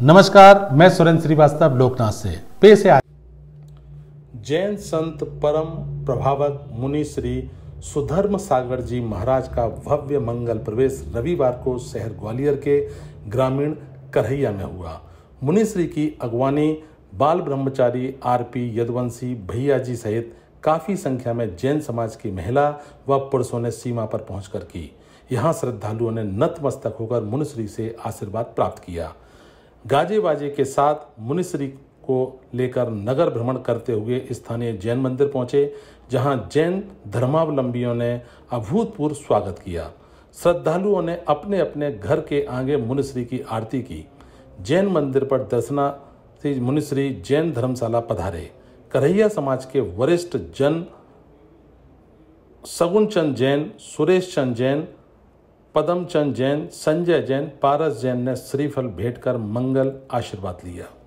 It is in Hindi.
नमस्कार मैं सुरेंद्र श्रीवास्तव लोकनाथ से पेश है जैन संत परम प्रभावक मुनि श्री सुधर्म सागर जी महाराज का भव्य मंगल प्रवेश रविवार को शहर ग्वालियर के ग्रामीण करहैया में हुआ मुनि श्री की अगवानी बाल ब्रह्मचारी आरपी यदवंशी भैया जी सहित काफ़ी संख्या में जैन समाज की महिला व पुरुषों ने सीमा पर पहुंचकर की यहाँ श्रद्धालुओं ने नतमस्तक होकर मुनिश्री से आशीर्वाद प्राप्त किया गाजे बाजे के साथ मुनिश्री को लेकर नगर भ्रमण करते हुए स्थानीय जैन मंदिर पहुंचे जहां जैन धर्मावलंबियों ने अभूतपूर्व स्वागत किया श्रद्धालुओं ने अपने अपने घर के आगे मुनिश्री की आरती की जैन मंदिर पर दर्शनार्थी मुनिश्री जैन धर्मशाला पधारे करहिया समाज के वरिष्ठ जन सगुन चंद जैन सुरेश चंद जैन पदमचंद जैन संजय जैन पारस जैन ने श्रीफल भेंट कर मंगल आशीर्वाद लिया